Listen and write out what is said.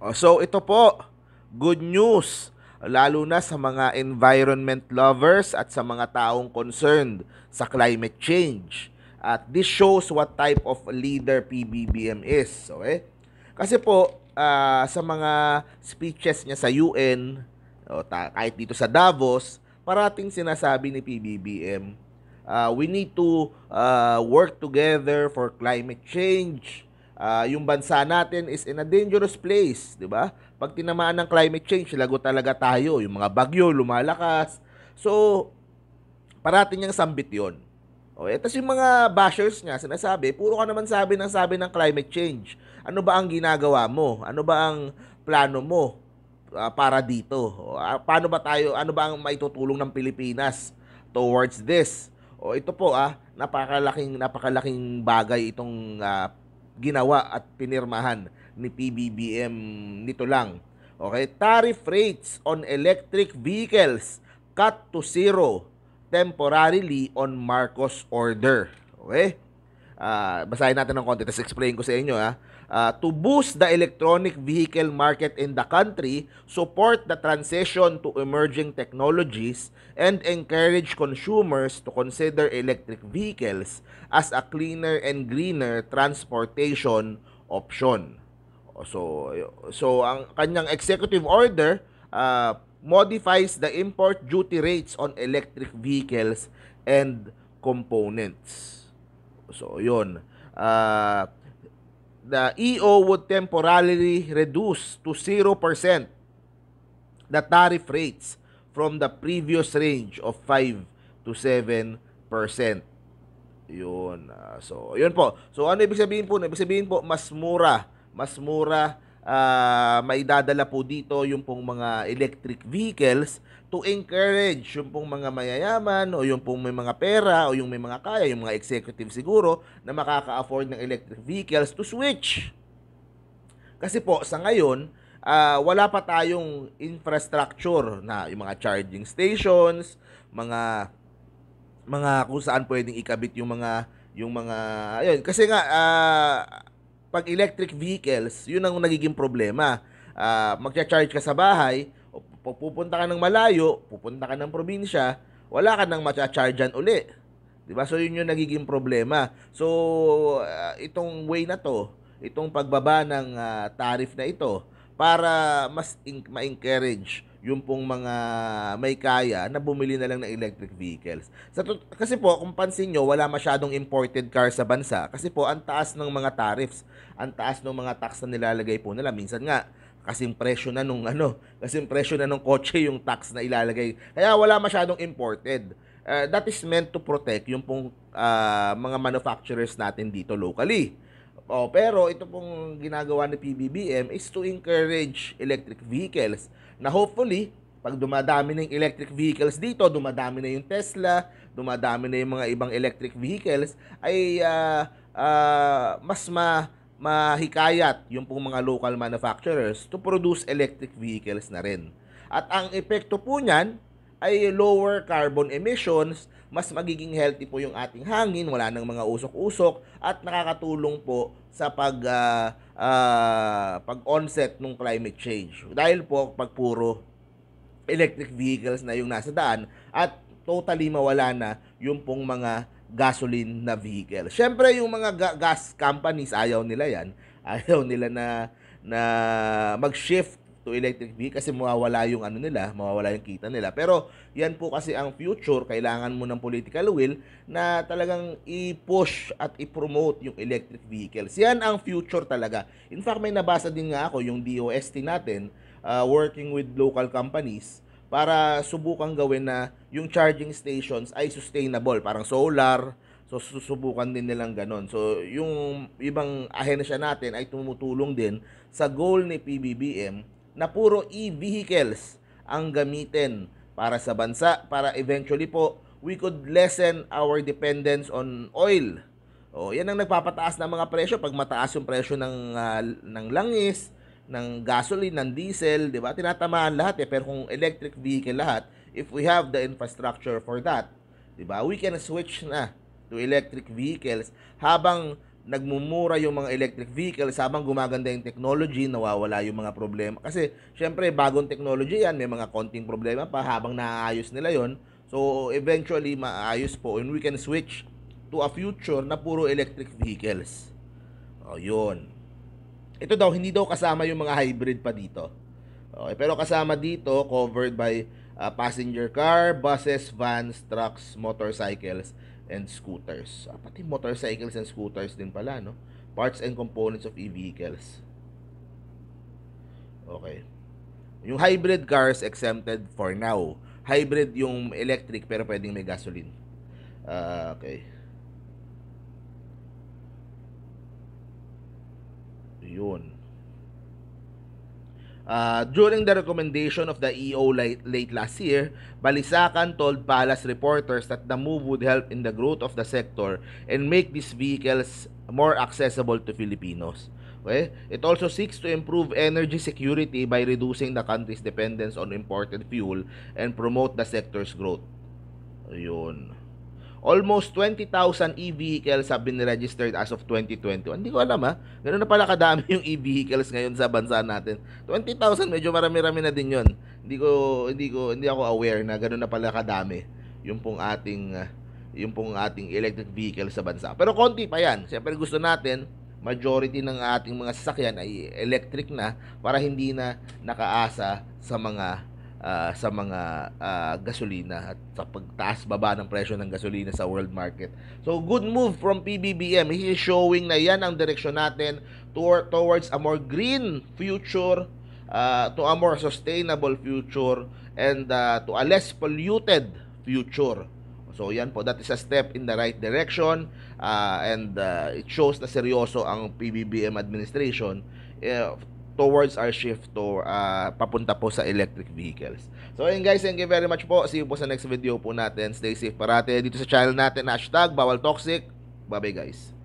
Oh, so ito po, good news lalo na sa mga environment lovers at sa mga taong concerned sa climate change. At this shows what type of leader PBBM is. Okay? Kasi po, uh, sa mga speeches niya sa UN, o kahit dito sa Davos, parating sinasabi ni PBBM, uh, ah, we need to uh, work together for climate change uh, yung bansa natin is in a dangerous place, 'di ba? Pag tinamaan ng climate change, lagot talaga tayo, yung mga bagyo lumalakas. So parating niyang sambit 'yon. Okay, eh, tapos yung mga bashers niya, sinasabi, puro ka naman sabi ng sabi ng climate change. Ano ba ang ginagawa mo? Ano ba ang plano mo uh, para dito? Uh, paano ba tayo, ano ba ang maitutulong ng Pilipinas towards this? O ito po ah, napakalaking napakalaking bagay itong uh, ginawa at pinirmahan ni PBBM nito lang. Okay, tariff rates on electric vehicles cut to zero temporarily on Marcos order. Okay? Uh, basahin natin ng konti, tapos explain ko sa inyo. Ha? Uh, ah, to boost the electronic vehicle market in the country, support the transition to emerging technologies, and encourage consumers to consider electric vehicles as a cleaner and greener transportation option. So, so ang kanyang executive order uh, modifies the import duty rates on electric vehicles and components. So, yun. Uh, the EO would temporarily reduce to 0% the tariff rates from the previous range of 5 to 7%. Yun. Uh, so, yun po. So, ano ibig sabihin po? Ibig sabihin po, mas mura. Mas mura uh, maidadala po dito yung pong mga electric vehicles to encourage yung pong mga mayayaman o yung pong may mga pera o yung may mga kaya, yung mga executive siguro na makaka-afford ng electric vehicles to switch. Kasi po sa ngayon, uh, wala pa tayong infrastructure na yung mga charging stations, mga mga kung saan pwedeng ikabit yung mga yung mga ayun kasi nga uh, pag electric vehicles, yun ang nagiging problema. Uh, magcha-charge ka sa bahay, pupunta ka ng malayo, pupunta ka ng probinsya, wala ka nang macha-chargean uli. 'Di ba? So yun yung nagiging problema. So uh, itong way na to, itong pagbaba ng uh, ah, tariff na ito para mas in- ma-encourage yung pong mga may kaya na bumili na lang ng electric vehicles. Sa kasi po, kung pansin nyo, wala masyadong imported car sa bansa kasi po, ang taas ng mga tariffs, ang taas ng mga tax na nilalagay po nila. Minsan nga, kasing presyo na nung ano, kasing presyo na nung kotse yung tax na ilalagay. Kaya wala masyadong imported. Uh, that is meant to protect yung pong uh, mga manufacturers natin dito locally. Oh, pero ito pong ginagawa ni PBBM is to encourage electric vehicles na hopefully pag dumadami na yung electric vehicles dito, dumadami na yung Tesla, dumadami na yung mga ibang electric vehicles ay uh, uh, mas ma mahikayat yung pong mga local manufacturers to produce electric vehicles na rin. At ang epekto po niyan ay lower carbon emissions, mas magiging healthy po yung ating hangin, wala nang mga usok-usok at nakakatulong po sa pag uh, uh, pag-onset ng climate change. Dahil po pag puro electric vehicles na yung nasa daan at totally mawala na yung pong mga gasoline na vehicle. Syempre yung mga ga- gas companies ayaw nila yan. Ayaw nila na na mag-shift to electric vehicle kasi mawawala yung ano nila, mawawala yung kita nila. Pero yan po kasi ang future, kailangan mo ng political will na talagang i-push at i-promote yung electric vehicles. Yan ang future talaga. In fact, may nabasa din nga ako yung DOST natin uh, working with local companies para subukan gawin na yung charging stations ay sustainable, parang solar, So susubukan din nilang ganun. So yung ibang ahensya natin ay tumutulong din sa goal ni PBBM na puro e-vehicles ang gamitin para sa bansa para eventually po we could lessen our dependence on oil. O, yan ang nagpapataas ng mga presyo pag mataas yung presyo ng uh, ng langis, ng gasoline, ng diesel, 'di ba? Tinatamaan lahat eh pero kung electric vehicle lahat, if we have the infrastructure for that, 'di ba? We can switch na to electric vehicles habang nagmumura yung mga electric vehicle, habang gumaganda yung technology, nawawala yung mga problema. Kasi, syempre, bagong technology yan, may mga konting problema pa habang naayos nila yon So, eventually, maayos po and we can switch to a future na puro electric vehicles. O, oh, yun. Ito daw, hindi daw kasama yung mga hybrid pa dito. Okay, pero kasama dito, covered by uh, passenger car, buses, vans, trucks, motorcycles, and scooters. Ah, pati motorcycles and scooters din pala, no? Parts and components of e-vehicles. Okay. Yung hybrid cars exempted for now. Hybrid yung electric pero pwedeng may gasoline. Uh, okay. Yun. Uh, during the recommendation of the EO late, late last year, Balisakan told Palace reporters that the move would help in the growth of the sector and make these vehicles more accessible to Filipinos. Okay? It also seeks to improve energy security by reducing the country's dependence on imported fuel and promote the sector's growth. Ayun. Almost 20,000 e-vehicles have been registered as of 2021. Hindi ko alam ha. Ganun na pala kadami yung e-vehicles ngayon sa bansa natin. 20,000 medyo marami-rami na din 'yon. Hindi ko hindi ko hindi ako aware na ganun na pala kadami yung pong ating uh, yung pong ating electric vehicle sa bansa. Pero konti pa 'yan. Siyempre gusto natin majority ng ating mga sasakyan ay electric na para hindi na nakaasa sa mga uh, sa mga uh, gasolina at sa pagtaas baba ng presyo ng gasolina sa world market. So good move from PBBM. He is showing na yan ang direksyon natin toward, towards a more green future, uh, to a more sustainable future, and uh, to a less polluted future. So yan po, that is a step in the right direction uh, and uh, it shows na seryoso ang PBBM administration uh, towards our shift to uh, papunta po sa electric vehicles. So ayun guys, thank you very much po. See you po sa next video po natin. Stay safe parate dito sa channel natin. Hashtag Bawal Toxic. Bye-bye guys.